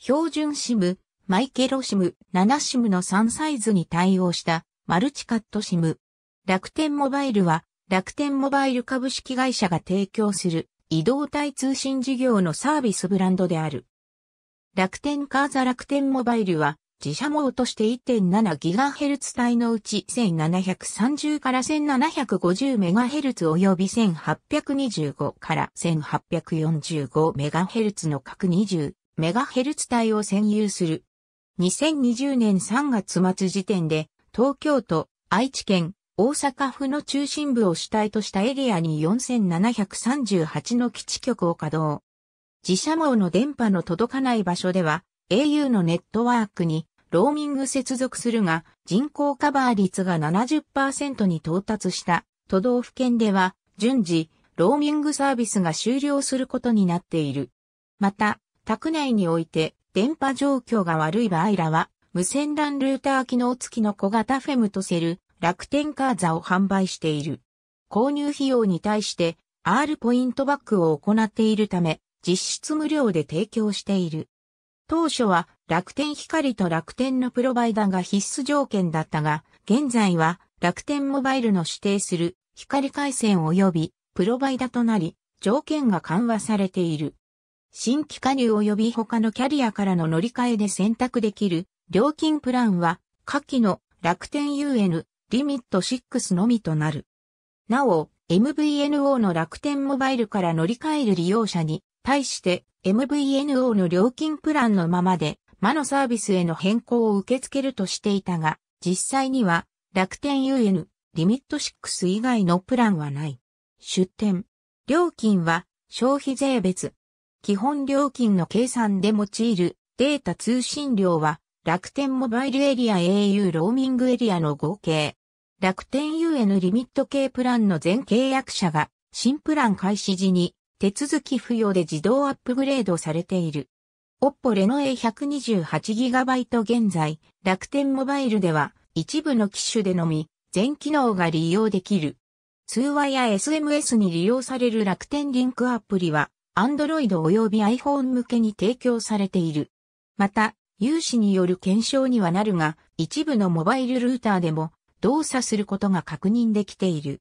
標準シム、マイケロシム、7シムの3サイズに対応したマルチカットシム。楽天モバイルは楽天モバイル株式会社が提供する移動体通信事業のサービスブランドである。楽天カーザ楽天モバイルは自社網として 1.7GHz 帯のうち1730から 1750MHz 及び1825から 1845MHz の各20メガヘルツ帯を占有する。2020年3月末時点で、東京都、愛知県、大阪府の中心部を主体としたエリアに4738の基地局を稼働。自社網の電波の届かない場所では、au のネットワークにローミング接続するが、人口カバー率が70%に到達した都道府県では、順次、ローミングサービスが終了することになっている。また、宅内において電波状況が悪い場合らは、無線 LAN ルーター機能付きの小型フェムとセル、楽天カーザを販売している。購入費用に対して R ポイントバックを行っているため、実質無料で提供している。当初は楽天光と楽天のプロバイダーが必須条件だったが、現在は楽天モバイルの指定する光回線及びプロバイダとなり、条件が緩和されている。新規加入及び他のキャリアからの乗り換えで選択できる料金プランは下記の楽天 UN リミット6のみとなる。なお、MVNO の楽天モバイルから乗り換える利用者に対して MVNO の料金プランのままで魔のサービスへの変更を受け付けるとしていたが、実際には楽天 UN リミット6以外のプランはない。出店。料金は消費税別、基本料金の計算で用いるデータ通信量は楽天モバイルエリア au ローミングエリアの合計。楽天 UN リミット系プランの全契約者が新プラン開始時に手続き不要で自動アップグレードされている。OPPO ノ e A128GB 現在、楽天モバイルでは一部の機種でのみ全機能が利用できる。通話や SMS に利用される楽天リンクアプリは Android 及び iPhone 向けに提供されている。また、有志による検証にはなるが、一部のモバイルルーターでも動作することが確認できている。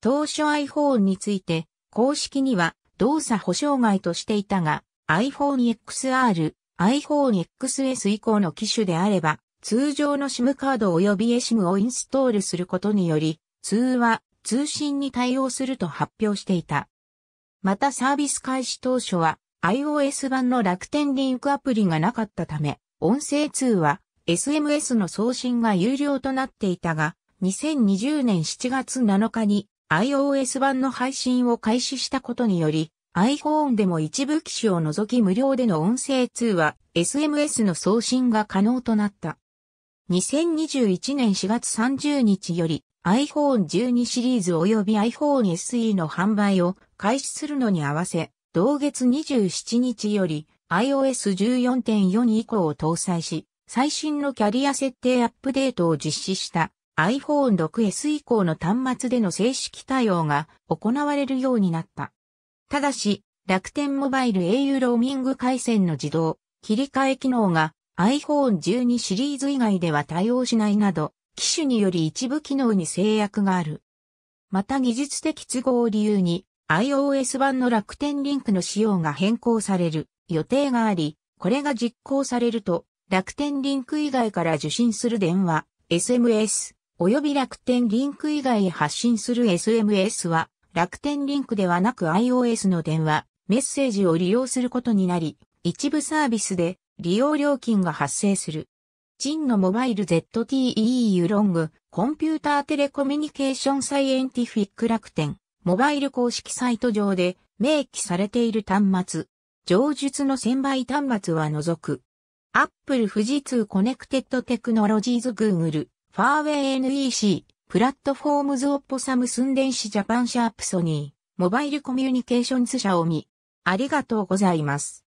当初 iPhone について、公式には動作保障外としていたが、iPhone XR、iPhone XS 以降の機種であれば、通常の SIM カード及び eSIM をインストールすることにより、通話、通信に対応すると発表していた。またサービス開始当初は iOS 版の楽天リンクアプリがなかったため、音声通話、SMS の送信が有料となっていたが、2020年7月7日に iOS 版の配信を開始したことにより、iPhone でも一部機種を除き無料での音声通話、SMS の送信が可能となった。2021年4月30日より iPhone12 シリーズ及び iPhone SE の販売を開始するのに合わせ、同月27日より iOS14.4 以降を搭載し、最新のキャリア設定アップデートを実施した iPhone6S 以降の端末での正式対応が行われるようになった。ただし、楽天モバイル au ローミング回線の自動切り替え機能が iPhone12 シリーズ以外では対応しないなど、機種により一部機能に制約がある。また技術的都合を理由に iOS 版の楽天リンクの仕様が変更される予定があり、これが実行されると、楽天リンク以外から受信する電話、SMS、及び楽天リンク以外へ発信する SMS は、楽天リンクではなく iOS の電話、メッセージを利用することになり、一部サービスで利用料金が発生する。ンのモバイル ZTE u ロング、コンピューターテレコミュニケーションサイエンティフィック楽天。モバイル公式サイト上で明記されている端末、上述の1000倍端末は除く。Apple 富士通コネクテッドテクノロジーズ Google、ファーウェイ NEC、プラットフォームズオッポサムスン電子ジャパンシャープソニー、モバイルコミュニケーションズ社を見。ありがとうございます。